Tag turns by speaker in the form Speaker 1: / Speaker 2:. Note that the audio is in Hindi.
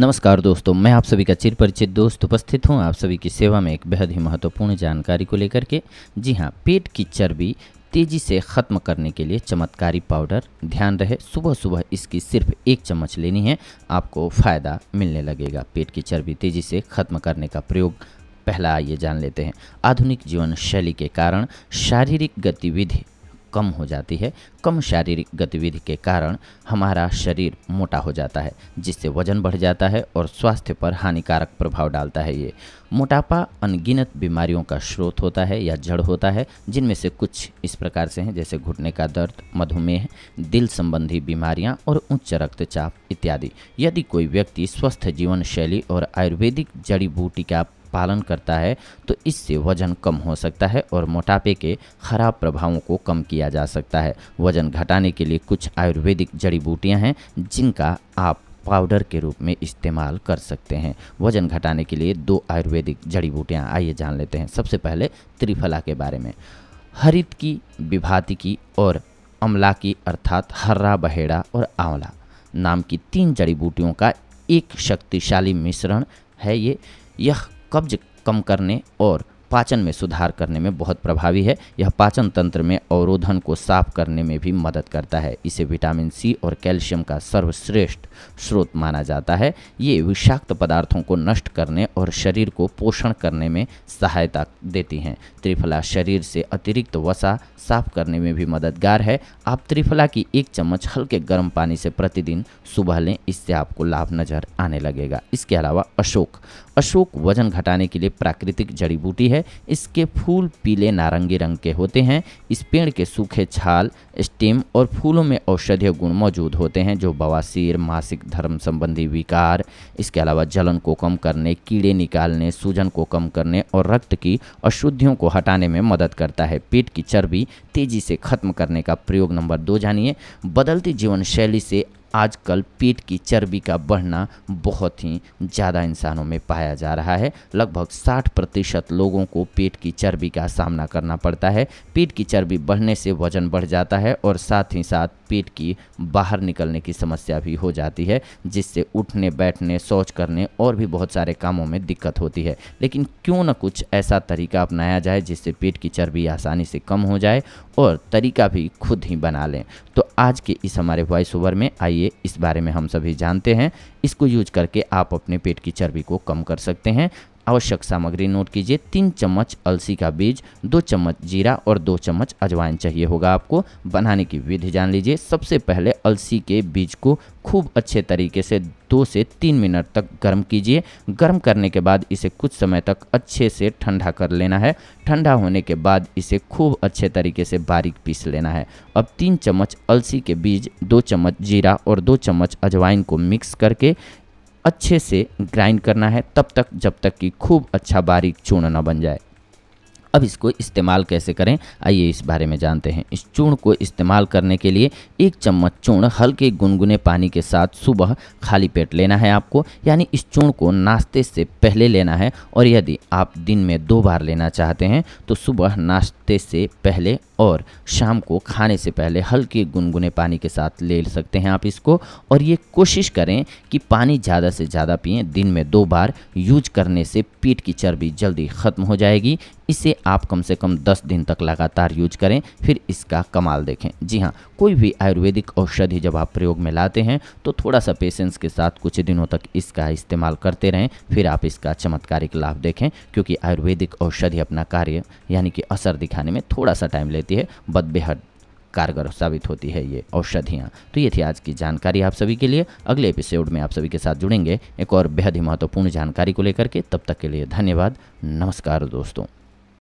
Speaker 1: नमस्कार दोस्तों मैं आप सभी का चिर परिचित दोस्त उपस्थित हूँ आप सभी की सेवा में एक बेहद ही महत्वपूर्ण जानकारी को लेकर के जी हाँ पेट की चर्बी तेज़ी से ख़त्म करने के लिए चमत्कारी पाउडर ध्यान रहे सुबह सुबह इसकी सिर्फ एक चम्मच लेनी है आपको फ़ायदा मिलने लगेगा पेट की चर्बी तेज़ी से ख़त्म करने का प्रयोग पहला आइए जान लेते हैं आधुनिक जीवन शैली के कारण शारीरिक गतिविधि कम हो जाती है कम शारीरिक गतिविधि के कारण हमारा शरीर मोटा हो जाता है जिससे वजन बढ़ जाता है और स्वास्थ्य पर हानिकारक प्रभाव डालता है ये मोटापा अनगिनत बीमारियों का स्रोत होता है या जड़ होता है जिनमें से कुछ इस प्रकार से हैं जैसे घुटने का दर्द मधुमेह दिल संबंधी बीमारियाँ और उच्च रक्तचाप इत्यादि यदि कोई व्यक्ति स्वस्थ जीवन शैली और आयुर्वेदिक जड़ी बूटी का पालन करता है तो इससे वजन कम हो सकता है और मोटापे के खराब प्रभावों को कम किया जा सकता है वजन घटाने के लिए कुछ आयुर्वेदिक जड़ी बूटियाँ हैं जिनका आप पाउडर के रूप में इस्तेमाल कर सकते हैं वजन घटाने के लिए दो आयुर्वेदिक जड़ी बूटियाँ आइए जान लेते हैं सबसे पहले त्रिफला के बारे में हरित की विभाति की और अमला की अर्थात हर्रा बहेड़ा और आंवला नाम की तीन जड़ी बूटियों का एक शक्तिशाली मिश्रण है ये यह कब्ज कम करने और पाचन में सुधार करने में बहुत प्रभावी है यह पाचन तंत्र में अवरोधन को साफ करने में भी मदद करता है इसे विटामिन सी और कैल्शियम का सर्वश्रेष्ठ स्रोत माना जाता है ये विषाक्त पदार्थों को नष्ट करने और शरीर को पोषण करने में सहायता देती हैं त्रिफला शरीर से अतिरिक्त वसा साफ करने में भी मददगार है आप त्रिफला की एक चम्मच हल्के गर्म पानी से प्रतिदिन सुबह लें इससे आपको लाभ नज़र आने लगेगा इसके अलावा अशोक अशोक वजन घटाने के लिए प्राकृतिक जड़ी बूटी है है इसके फूल पीले नारंगी रंग के होते हैं इस पेड़ के सूखे छाल स्टेम और फूलों में औषधीय गुण मौजूद होते हैं जो बवासीर मासिक धर्म संबंधी विकार इसके अलावा जलन को कम करने कीड़े निकालने सूजन को कम करने और रक्त की अशुद्धियों को हटाने में मदद करता है पेट की चर्बी तेजी से खत्म करने का प्रयोग नंबर दो जानिए बदलती जीवन शैली से आजकल पेट की चर्बी का बढ़ना बहुत ही ज़्यादा इंसानों में पाया जा रहा है लगभग 60 प्रतिशत लोगों को पेट की चर्बी का सामना करना पड़ता है पेट की चर्बी बढ़ने से वजन बढ़ जाता है और साथ ही साथ पेट की बाहर निकलने की समस्या भी हो जाती है जिससे उठने बैठने शौच करने और भी बहुत सारे कामों में दिक्कत होती है लेकिन क्यों ना कुछ ऐसा तरीका अपनाया जाए जिससे पेट की चर्बी आसानी से कम हो जाए और तरीका भी खुद ही बना लें तो आज के इस हमारे वॉइस ओवर में आइए चलिए इस बारे में हम सभी जानते हैं इसको यूज करके आप अपने पेट की चर्बी को कम कर सकते हैं आवश्यक सामग्री नोट कीजिए तीन चम्मच अलसी का बीज दो चम्मच जीरा और दो चम्मच अजवाइन चाहिए होगा आपको बनाने की विधि जान लीजिए सबसे पहले अलसी के बीज को खूब अच्छे तरीके से दो से तीन मिनट तक गर्म कीजिए गर्म करने के बाद इसे कुछ समय तक अच्छे से ठंडा कर लेना है ठंडा होने के बाद इसे खूब अच्छे तरीके से बारीक पीस लेना है अब तीन चम्मच अलसी के बीज दो चम्मच जीरा और दो चम्मच अजवाइन को मिक्स करके अच्छे से ग्राइंड करना है तब तक जब तक कि खूब अच्छा बारीक चूर्ण ना बन जाए अब इसको इस्तेमाल कैसे करें आइए इस बारे में जानते हैं इस चूर्ण को इस्तेमाल करने के लिए एक चम्मच चूर्ण हल्के गुनगुने पानी के साथ सुबह खाली पेट लेना है आपको यानी इस चूर्ण को नाश्ते से पहले लेना है और यदि आप दिन में दो बार लेना चाहते हैं तो सुबह नाश्ते से पहले और शाम को खाने से पहले हल्के गुनगुने पानी के साथ ले सकते हैं आप इसको और ये कोशिश करें कि पानी ज़्यादा से ज़्यादा पिए दिन में दो बार यूज करने से पीठ की चर्बी जल्दी ख़त्म हो जाएगी इसे आप कम से कम 10 दिन तक लगातार यूज करें फिर इसका कमाल देखें जी हाँ कोई भी आयुर्वेदिक औषधि जब आप प्रयोग में लाते हैं तो थोड़ा सा पेशेंस के साथ कुछ दिनों तक इसका इस्तेमाल करते रहें फिर आप इसका चमत्कारिक लाभ देखें क्योंकि आयुर्वेदिक औषधि अपना कार्य यानी कि असर दिखाने में थोड़ा सा टाइम लेती है बद बेहद कारगर साबित होती है ये औषधियाँ तो ये थी आज की जानकारी आप सभी के लिए अगले एपिसोड में आप सभी के साथ जुड़ेंगे एक और बेहद ही महत्वपूर्ण जानकारी को लेकर के तब तक के लिए धन्यवाद नमस्कार दोस्तों